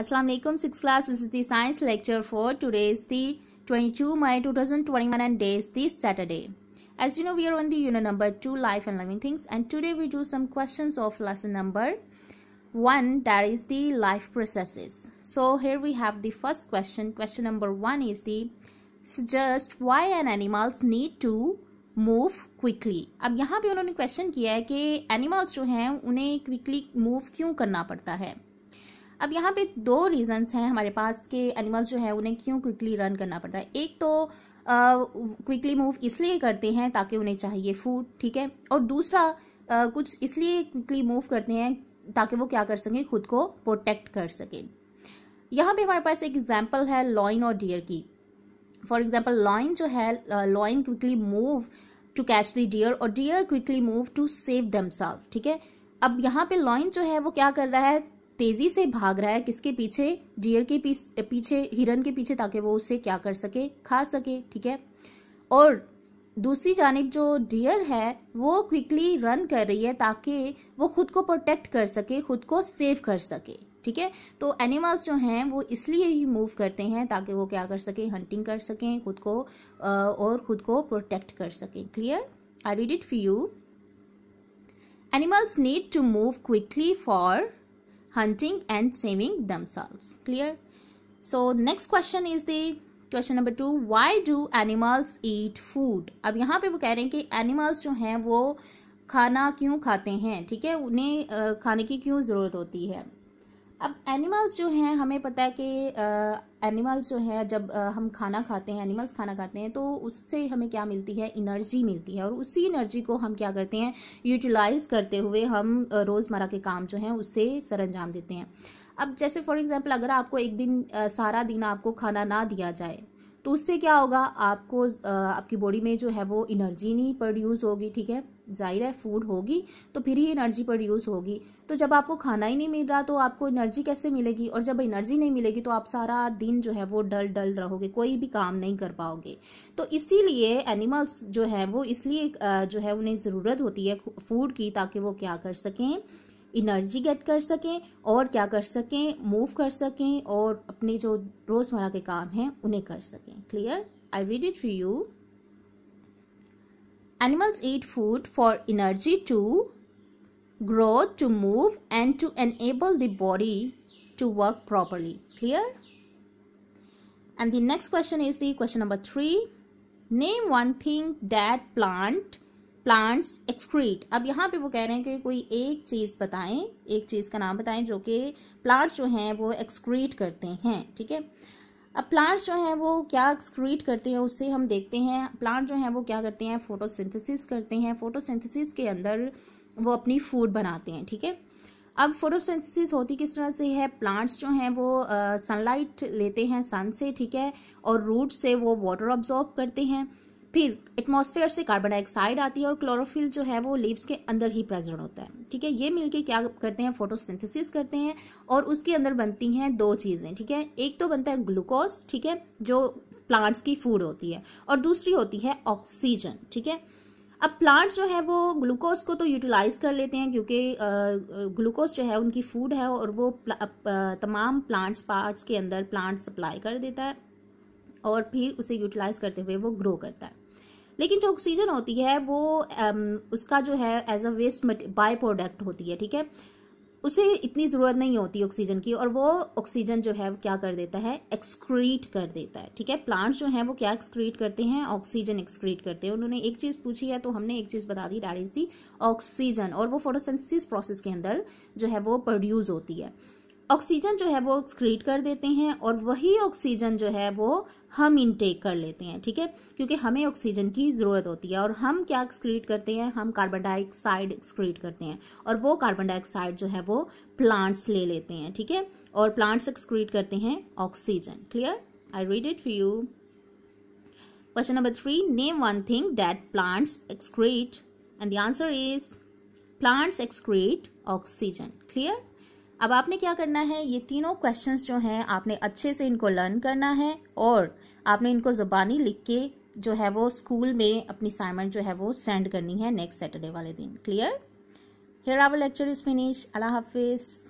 Assalamu alaikum 6th class this is the science lecture for today is the 22 May 2021 and day is the Saturday. As you know we are on the unit number 2 life and living things and today we do some questions of lesson number 1 that is the life processes. So here we have the first question. Question number 1 is the suggest why an animals need to move quickly अब यहाँ पे उन्होंने question किया है कि animals जो हैं उन्हें क्विकली मूव क्यों करना पड़ता है अब यहाँ पे दो रीज़न्स हैं हमारे पास के एनिमल्स जो है उन्हें क्यों क्विकली रन करना पड़ता है एक तो क्विकली मूव इसलिए करते हैं ताकि उन्हें चाहिए फूड ठीक है और दूसरा uh, कुछ इसलिए क्विकली मूव करते हैं ताकि वो क्या कर सकें खुद को प्रोटेक्ट कर सकें यहाँ पे हमारे पास एक एग्जाम्पल है लॉइन और डियर की फॉर एग्जाम्पल लॉइन जो है lion quickly move to catch the deer और deer quickly move to save them ठीक है अब यहाँ पे लॉइन जो है वो क्या कर रहा है तेजी से भाग रहा है किसके पीछे डियर के पीछे हिरन के पीछे ताकि वो उसे क्या कर सके खा सके ठीक है और दूसरी जानब जो डियर है वो क्विकली रन कर रही है ताकि वो खुद को प्रोटेक्ट कर सके खुद को सेव कर सके ठीक है तो एनिमल्स जो हैं वो इसलिए ही मूव करते हैं ताकि वो क्या कर सकें हंटिंग कर सकें खुद को और खुद को प्रोटेक्ट कर सकें clear I read it for you animals need to move quickly for hunting and saving themselves clear so next question is the question number two why do animals eat food अब यहाँ पे वो कह रहे हैं कि एनिमल्स जो हैं वो खाना क्यों खाते हैं ठीक है उन्हें खाने की क्यों ज़रूरत होती है अब एनिमल्स जो हैं हमें पता है कि एनिमल्स जो हैं जब हम खाना खाते हैं एनिमल्स खाना खाते हैं तो उससे हमें क्या मिलती है इनर्जी मिलती है और उसी एनर्जी को हम क्या करते हैं यूटिलाइज करते हुए हम रोज़मर्रा के काम जो हैं उससे सर अंजाम देते हैं अब जैसे फॉर एग्जाम्पल अगर आपको एक दिन सारा दिन आपको खाना ना दिया जाए तो उससे क्या होगा आपको आपकी बॉडी में जो है वो इनर्जी नहीं प्रोड्यूस होगी ठीक है ज़ाहिर है फूड होगी तो फिर ही एनर्जी प्रोड्यूस होगी तो जब आपको खाना ही नहीं मिल रहा तो आपको एनर्जी कैसे मिलेगी और जब एनर्जी नहीं मिलेगी तो आप सारा दिन जो है वो डल डल रहोगे कोई भी काम नहीं कर पाओगे तो इसीलिए एनिमल्स जो है वो इसलिए जो है उन्हें ज़रूरत होती है फूड की ताकि वो क्या कर सकें इनर्जी गेट कर सकें और क्या कर सकें मूव कर सकें और अपने जो रोज़मर्रा के काम हैं उन्हें कर सकें clear I read it for you Animals eat food for energy to grow, to move, and to enable the body to work properly. Clear? And the next question is the question number 3 Name one thing that plant plants excrete अब यहाँ पे वो कह रहे हैं कि कोई एक चीज़ बताएं एक चीज़ का नाम बताएं जो कि प्लांट्स जो हैं वो एक्सक्रीट करते हैं ठीक है अब प्लांट्स जो हैं वो क्या एक्सक्रीट करते हैं उससे हम देखते हैं प्लांट जो हैं वो क्या करते हैं फोटोसिंथेसिस करते हैं फोटोसिंथेसिस के अंदर वो अपनी फूड बनाते हैं ठीक है अब फोटोसिंथेसिस होती किस तरह से है प्लांट्स जो हैं वो सनलाइट लेते हैं सन से ठीक है और रूट से वो वाटर ऑब्जॉर्ब करते हैं फिर एटमॉस्फेयर से कार्बन डाइऑक्साइड आती है और क्लोरोफिल जो है वो लीव्स के अंदर ही प्रेजेंट होता है ठीक है ये मिलके क्या करते हैं फोटोसिंथेसिस करते हैं और उसके अंदर बनती हैं दो चीज़ें ठीक है एक तो बनता है ग्लूकोज ठीक है जो प्लांट्स की फूड होती है और दूसरी होती है ऑक्सीजन ठीक है अब प्लांट्स जो है वो ग्लूकोज को तो यूटिलाइज कर लेते हैं क्योंकि ग्लूकोज जो है उनकी फूड है और वो तमाम प्लांट्स पार्ट्स के अंदर प्लांट सप्लाई कर देता है और फिर उसे यूटिलाइज करते हुए वो ग्रो करता है लेकिन जो ऑक्सीजन होती है वो उसका जो है as a waste by product होती है ठीक है उसे इतनी ज़रूरत नहीं होती ऑक्सीजन की और वो ऑक्सीजन जो है वो क्या कर देता है एक्सक्रीट कर देता है ठीक है प्लांट्स जो हैं वो क्या एक्सक्रीट करते हैं ऑक्सीजन एक्सक्रीट करते हैं उन्होंने एक चीज़ पूछी है तो हमने एक चीज़ बता दी डैट इज़ दी ऑक्सीजन और वो फोटोसेंसिस प्रोसेस के अंदर जो है वो प्रोड्यूस होती है ऑक्सीजन जो है वो एक्सक्रीट कर देते हैं और वही ऑक्सीजन जो है वो हम इनटेक कर लेते हैं ठीक है क्योंकि हमें ऑक्सीजन की ज़रूरत होती है और हम क्या एक्सक्रीट करते हैं हम कार्बन डाइऑक्साइड एक्सक्रीट करते हैं और वो कार्बन डाइऑक्साइड जो है वो प्लांट्स ले लेते हैं ठीक है और प्लांट्स एक्सक्रीट करते हैं oxygen clear I read it for you question number three name one thing that plants excrete and the answer is plants excrete oxygen clear अब आपने क्या करना है ये तीनों क्वेश्चंस जो हैं आपने अच्छे से इनको लर्न करना है और आपने इनको ज़ुबानी लिख के जो है वो स्कूल में अपनी असाइनमेंट जो है वो सेंड करनी है नेक्स्ट सैटरडे वाले दिन clear here our lecture is finish अल्लाह हाफिज़